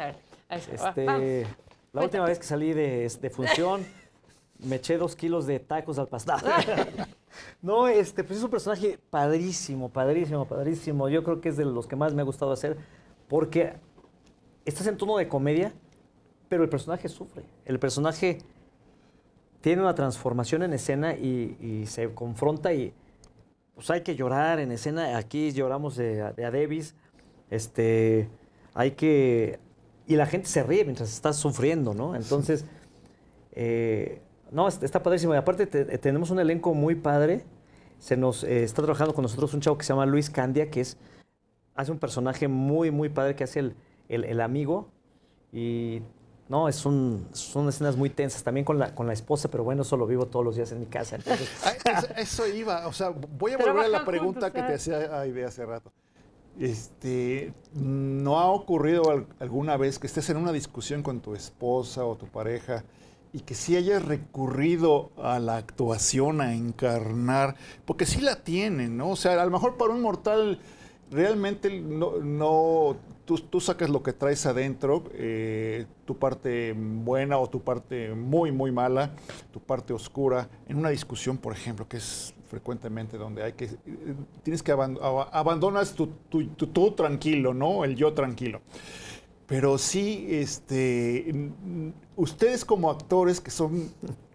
este, la última vez que salí de, de función, me eché dos kilos de tacos al pastor. no, este, pues es un personaje padrísimo, padrísimo, padrísimo. Yo creo que es de los que más me ha gustado hacer porque estás en tono de comedia, pero el personaje sufre. El personaje tiene una transformación en escena y, se confronta y pues hay que llorar en escena. Aquí lloramos de, a Davis. Este, hay que... Y la gente se ríe mientras estás sufriendo, ¿no? Entonces... Eh, no, está padrísimo. Y aparte eh, tenemos un elenco muy padre. Se nos eh, está trabajando con nosotros un chavo que se llama Luis Candia, que es hace un personaje muy, muy padre que hace el, amigo. Y no, es un, son escenas muy tensas, también con la, con la esposa, pero bueno, eso lo vivo todos los días en mi casa. eso, iba, o sea, voy a volver a la pregunta que ¿eh? te hacía Aide ah, hace rato. Este, ¿No ha ocurrido alguna vez que estés en una discusión con tu esposa o tu pareja y que sí haya recurrido a la actuación, a encarnar, porque sí la tienen, ¿no? O sea, a lo mejor para un mortal realmente no, tú, sacas lo que traes adentro, eh, tu parte buena o tu parte muy, muy mala, tu parte oscura, en una discusión, por ejemplo, que es frecuentemente donde hay que, tienes que abandonar abandonas tu, tu, tú tranquilo, ¿no? El yo tranquilo. Pero sí, este, ustedes como actores que son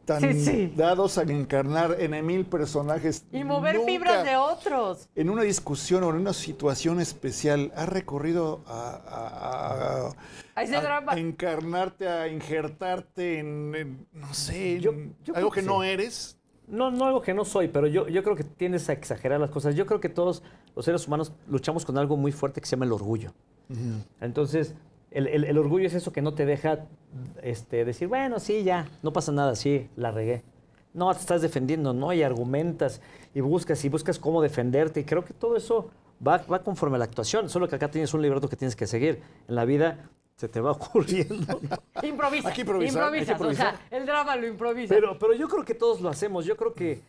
tan dados a encarnar en mil personajes. Y mover fibras de otros. En una discusión o en una situación especial, ¿has recorrido a, encarnarte, a injertarte en, no sé, algo que, no eres? No, no algo que no soy, pero yo, yo creo que tienes a exagerar las cosas. Yo creo que todos los seres humanos luchamos con algo muy fuerte que se llama el orgullo. Entonces, el, orgullo es eso que no te deja este, decir, bueno, sí, ya, no pasa nada, sí, la regué. No, te estás defendiendo, ¿no? Y argumentas y buscas y buscas cómo defenderte. Y creo que todo eso va, conforme a la actuación. Solo que acá tienes un libreto que tienes que seguir. En la vida se te va ocurriendo. improvisa. Aquí improvisa. el drama lo improvisa. Pero, pero yo creo que todos lo hacemos. Yo creo que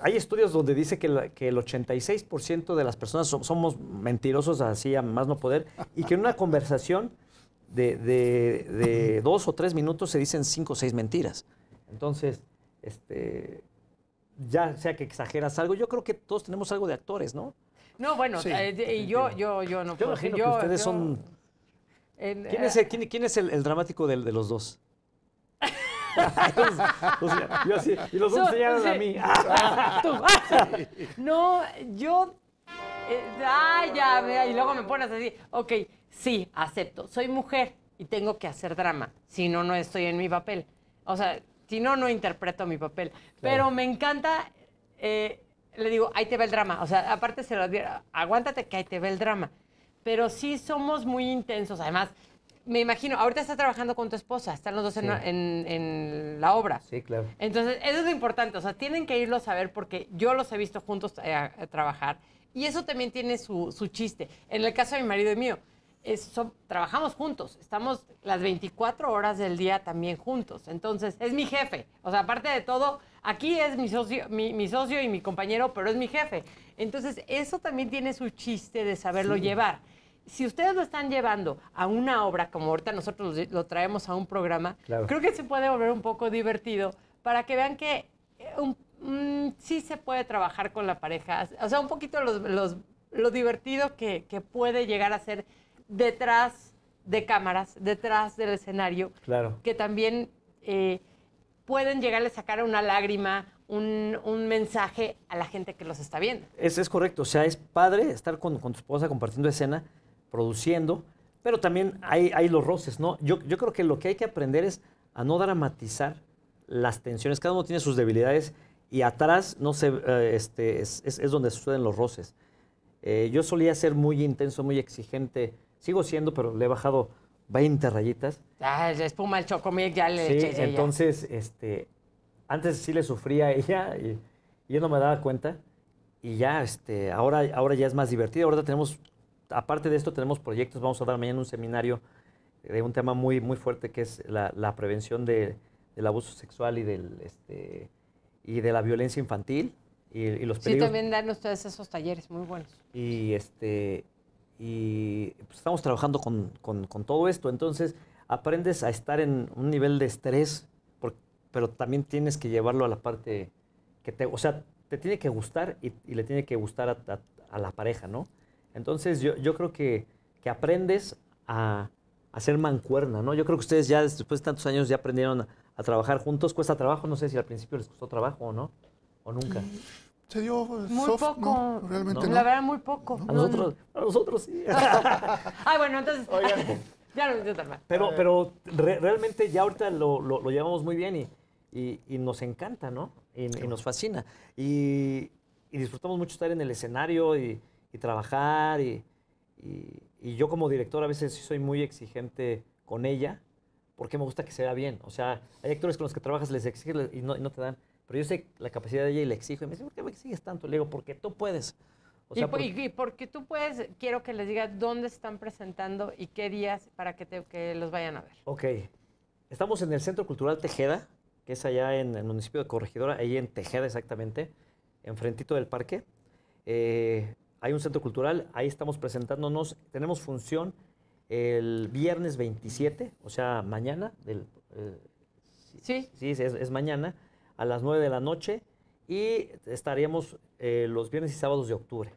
hay estudios donde dice que, que el 86% de las personas somos mentirosos así a más no poder y que en una conversación de, de, de dos o tres minutos se dicen cinco o seis mentiras. Entonces, este, ya sea que exageras algo, yo creo que todos tenemos algo de actores, ¿no? No, bueno, eh, y yo, yo, yo no yo Imagino que ustedes son. Eh, ¿Quién, es el, quién, es el, dramático de, los dos? yo así, y los dos señalan llaman a mí. Ah, no, yo. ah, ya, y luego me pones así. Ok, sí, acepto, soy mujer y tengo que hacer drama, si no, no estoy en mi papel. O sea, si no, no interpreto mi papel. Pero me encanta, eh, le digo, ahí te ve el drama. O sea, aparte se lo aguántate que ahí te ve el drama. Pero sí somos muy intensos. Además, me imagino, ahorita estás trabajando con tu esposa, están los dos en, la obra. Sí, claro. Entonces, eso es lo importante, o sea, tienen que irlo a ver porque yo los he visto juntos eh, a, trabajar y eso también tiene su, chiste. En el caso de mi marido y mío, trabajamos juntos, estamos las 24 horas del día también juntos. Entonces, es mi jefe. O sea, aparte de todo, aquí es mi socio, mi, socio y mi compañero, pero es mi jefe. Entonces, eso también tiene su chiste de saberlo llevar. Si ustedes lo están llevando a una obra, como ahorita nosotros lo, traemos a un programa, creo que se puede volver un poco divertido para que vean que eh, mm, sí se puede trabajar con la pareja. O sea, un poquito los, lo divertido que, que puede llegar a ser detrás de cámaras, detrás del escenario, que también eh, pueden llegar a sacar una lágrima, un, mensaje a la gente que los está viendo. es correcto, o sea, es padre estar con, con tu esposa compartiendo escena, produciendo, pero también hay, hay los roces, ¿no? Yo, creo que lo que hay que aprender es a no dramatizar las tensiones, cada uno tiene sus debilidades y atrás no eh, este, es, donde suceden los roces. Eh, yo solía ser muy intenso, muy exigente Sigo siendo, pero le he bajado 20 rayitas. Ah, espuma, el chocomil, ya le sí, eché entonces, este, antes sí le sufría ella y, yo no me daba cuenta. Y ya, este, ahora, ahora ya es más divertido. Ahora tenemos, aparte de esto, tenemos proyectos. Vamos a dar mañana un seminario de un tema muy, muy fuerte que es la, prevención del abuso sexual y, del, este, y de la violencia infantil. Y, los Sí, también dan ustedes esos talleres muy buenos. Y este y pues, estamos trabajando con, todo esto. Entonces, aprendes a estar en un nivel de estrés, pero también tienes que llevarlo a la parte que te... O sea, te tiene que gustar y, le tiene que gustar a, la pareja, ¿no? Entonces, yo, creo que, que aprendes a, hacer mancuerna, ¿no? Yo creo que ustedes ya después de tantos años ya aprendieron a, a, trabajar juntos. ¿Cuesta trabajo? No sé si al principio les costó trabajo o no, o nunca. Mm se dio pues, muy poco. La verdad, muy poco. A nosotros, nosotros sí. Ay, ah, bueno, entonces. Oigan. ya no tan Pero, pero realmente ya ahorita lo, lo, llevamos muy bien y, nos encanta, ¿no? Y, nos fascina. Y, disfrutamos mucho estar en el escenario y, trabajar. Y, yo, como director, a veces soy muy exigente con ella porque me gusta que se vea bien. O sea, hay actores con los que trabajas, les exiges y no te dan. Pero yo sé la capacidad de ella y le exijo. Y me dice, ¿por qué me exiges tanto? Le digo, porque tú puedes. y, porque tú puedes, quiero que les digas dónde están presentando y qué días para que, te, que los vayan a ver. Ok. Estamos en el Centro Cultural Tejeda, que es allá en el municipio de Corregidora, ahí en Tejeda exactamente, enfrentito del parque. Eh, hay un centro cultural, ahí estamos presentándonos. Tenemos función el viernes 27, o sea, mañana. Del, eh, sí. Sí, es mañana a las 9 de la noche y estaríamos eh, los viernes y sábados de octubre.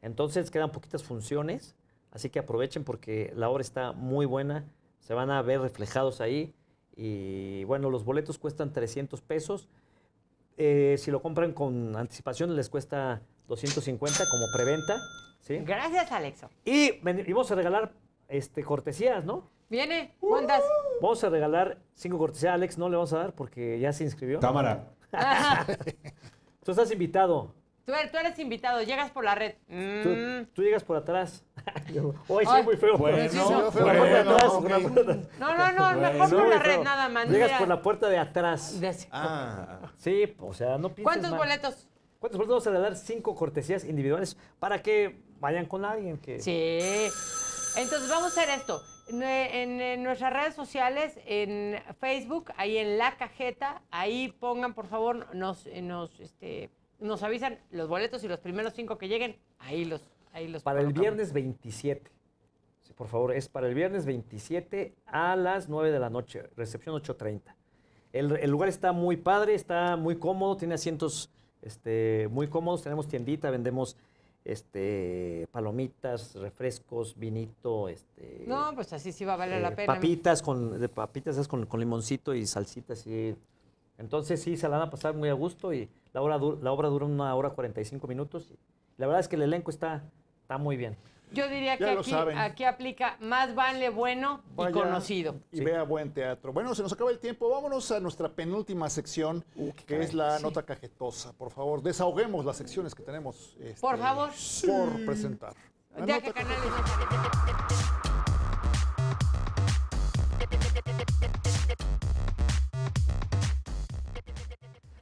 Entonces quedan poquitas funciones, así que aprovechen porque la hora está muy buena, se van a ver reflejados ahí y bueno, los boletos cuestan 300 pesos. Eh, si lo compran con anticipación les cuesta 250 como preventa. ¿sí? Gracias, Alexo. Y, y vamos a regalar este, cortesías, ¿no? Viene, ¿cuántas? Uh. Vamos a regalar cinco cortesías. Alex no le vamos a dar porque ya se inscribió. Cámara. tú estás invitado. Er, tú, eres invitado, llegas por la red. Tú, mm. llegas por atrás. ¡Ay, soy muy feo. No, no, no, mejor por la red nada más. Llegas por la puerta de atrás. Ah. Sí, o sea, no pienses ¿Cuántos boletos? ¿Cuántos boletos? Vamos a regalar cinco cortesías individuales para que vayan con alguien que... Sí. Entonces vamos a hacer esto. En, nuestras redes sociales, en Facebook, ahí en la cajeta, ahí pongan por favor, nos, nos, este, nos avisan los boletos y los primeros cinco que lleguen, ahí los, ahí los. Para el viernes 27. por favor, es para el viernes 27 a las 9 de la noche, recepción 8.30. El, lugar está muy padre, está muy cómodo, tiene asientos este, muy cómodos, tenemos tiendita, vendemos este, palomitas, refrescos, vinito, este. No, pues así sí va a valer eh, la pena. Papitas con, papitas con, limoncito y salsita así. Entonces sí se la van a pasar muy a gusto y la obra, la obra dura una hora 45 minutos. La verdad es que el elenco está, está muy bien. Yo diría que aquí, aquí, aplica más vale bueno y conocido. Y vea buen teatro. Bueno, se nos acaba el tiempo. Vámonos a nuestra penúltima sección, uh, que es la nota cajetosa. Por favor, desahoguemos las secciones que tenemos. Este, por favor. Por presentar. ya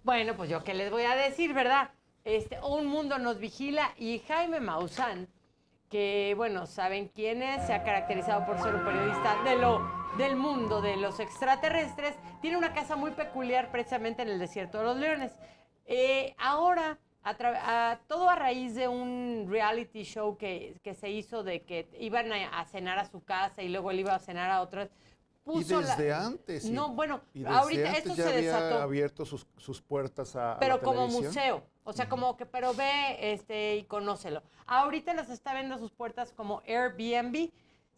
Bueno, pues yo qué les voy a decir, ¿verdad? Este, un mundo nos vigila y Jaime Maussan que, bueno, saben quién es, se ha caracterizado por ser un periodista de lo del mundo de los extraterrestres, tiene una casa muy peculiar precisamente en el desierto de los leones. Eh, ahora, todo a raíz de un reality show que, se hizo de que iban a, a cenar a su casa y luego él iba a cenar a otras y desde antes. No, bueno, ahorita esto se desató. Había abierto sus, puertas a. Pero como museo. O sea, como que, pero ve este, y conócelo. Ahorita las está viendo sus puertas como Airbnb,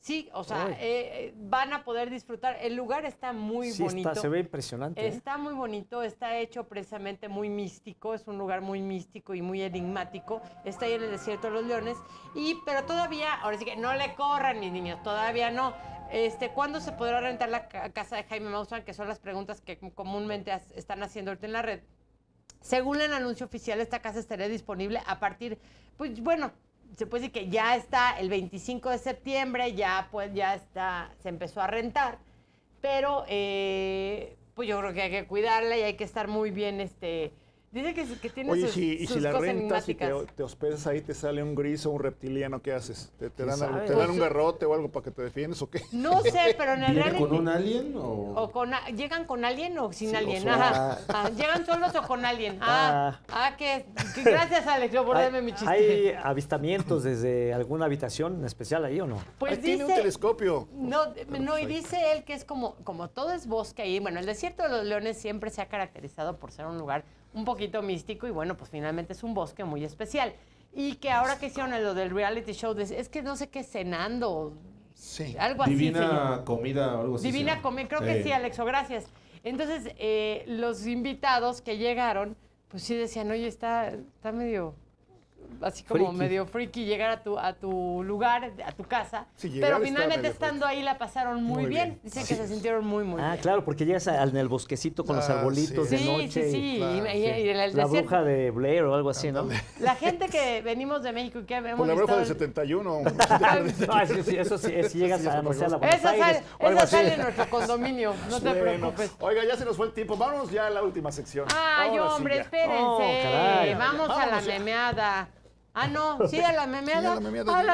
Sí, o sea, eh, eh, van a poder disfrutar. El lugar está muy bonito. Está, se ve impresionante. ¿eh? Está muy bonito, está hecho precisamente muy místico, es un lugar muy místico y muy enigmático. Está ahí en el desierto de los leones. Y, pero todavía, ahora sí que no le corran, ni niños, todavía no. Este, ¿Cuándo se podrá rentar la casa de Jaime Maussan? Que son las preguntas que comúnmente están haciendo en la red. Según el anuncio oficial, esta casa estará disponible a partir, pues bueno, se puede decir que ya está el 25 de septiembre, ya pues ya está, se empezó a rentar, pero eh, pues yo creo que hay que cuidarla y hay que estar muy bien este, Dice que, que tiene Oye, y si la rentas y te, te, hospedas ahí, te sale un gris o un reptiliano, ¿qué haces? ¿Te, dan, un garrote o algo para que te defiendes o qué? No sé, pero en el reality... con un alien o...? ¿Llegan con alguien o sin alguien? Ah. Ah, ¿Llegan solos o con alguien? Ah, ah. que, Gracias, Alex, yo por darme mi chiste. ¿Hay avistamientos desde alguna habitación en especial ahí o no? Pues dice, tiene un telescopio. No, no, y dice él que es como, como todo es bosque ahí. Bueno, el desierto de los leones siempre se ha caracterizado por ser un lugar un poquito místico y bueno, pues finalmente es un bosque muy especial. Y que ahora que hicieron lo del reality show, es que no sé qué cenando. Sí. Algo así. Divina comida, algo así. Divina comida, creo que sí, Alexo, gracias. Entonces, eh, los invitados que llegaron, pues sí decían, oye, está, está medio así como medio freaky llegar a tu, a tu lugar, a tu casa. pero finalmente estando ahí la pasaron muy, bien. Dicen que se sintieron muy, muy ah, bien. Ah, claro, porque llegas al en el bosquecito con los ah, arbolitos de noche. Sí, sí, y, La bruja de Blair o algo así, ¿no? La gente que venimos de México y que hemos Por la bruja del 71. Ah, eso sí, si llegas a, anunciar la sale, esa sale en nuestro condominio, no te preocupes. Oiga, ya se nos fue el tiempo. Vamos ya a la última sección. Ay, hombre, espérense. Oh, vamos a la memeada. Ah, no, sí, a la memeada. a la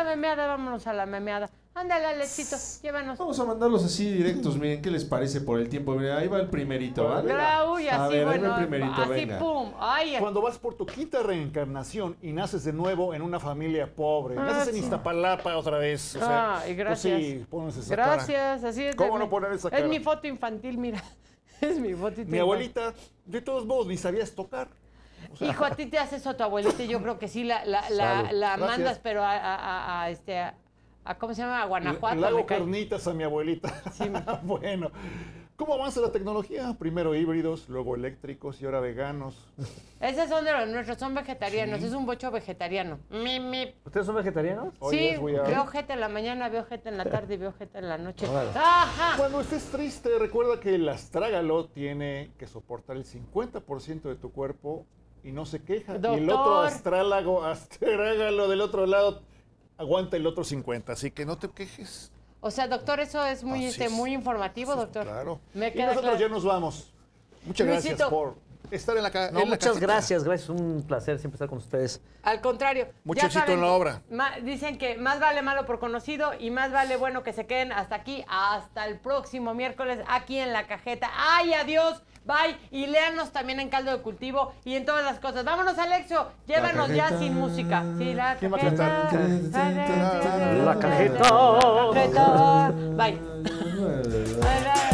memeada. vámonos a la memeada. Ándale, Alexito, llévanos. Vamos a mandarlos así directos, miren, ¿qué les parece por el tiempo? Miren, ahí va el primerito, ¿vale? Claro, y así, a bueno, el primerito, así, pum. Ay. Cuando vas por tu quinta reencarnación y naces de nuevo en una familia pobre, ah, naces en Iztapalapa otra vez, y pues gracias. sí, pones esa Gracias, así es. ¿Cómo no poner esa cara? Es mi foto infantil, mira. es mi foto infantil. Mi abuelita, de todos modos, ni sabías tocar. Hijo, a ti te hace eso tu abuelita yo creo que sí la, mandas, pero a, este... ¿Cómo se llama? A Guanajuato. Le hago carnitas a mi abuelita. bueno. ¿Cómo avanza la tecnología? Primero híbridos, luego eléctricos y ahora veganos. Esos son de los nuestros, son vegetarianos. Es un bocho vegetariano. Mimi. ¿Ustedes son vegetarianos? sí, veo gente en la mañana, veo gente en la tarde y veo gente en la noche. Cuando estés triste, recuerda que el astrágalo tiene que soportar el 50% de tu cuerpo y no se queja. Y el otro astrálago, astrágalo del otro lado, aguanta el otro 50. Así que no te quejes. O sea, doctor, eso es muy, este, muy informativo, doctor. Claro. y nosotros ya nos vamos. Muchas gracias por estar en la casa. No, muchas gracias, gracias. Un placer siempre estar con ustedes. Al contrario. Muchachito en la obra. Dicen que más vale malo por conocido y más vale bueno que se queden hasta aquí, hasta el próximo miércoles, aquí en la cajeta. ¡Ay, adiós! Bye. Y léanos también en Caldo de Cultivo y en todas las cosas. Vámonos, Alexio. Llévanos ya sin música. Sí, la cajeta. La cajeta. Bye.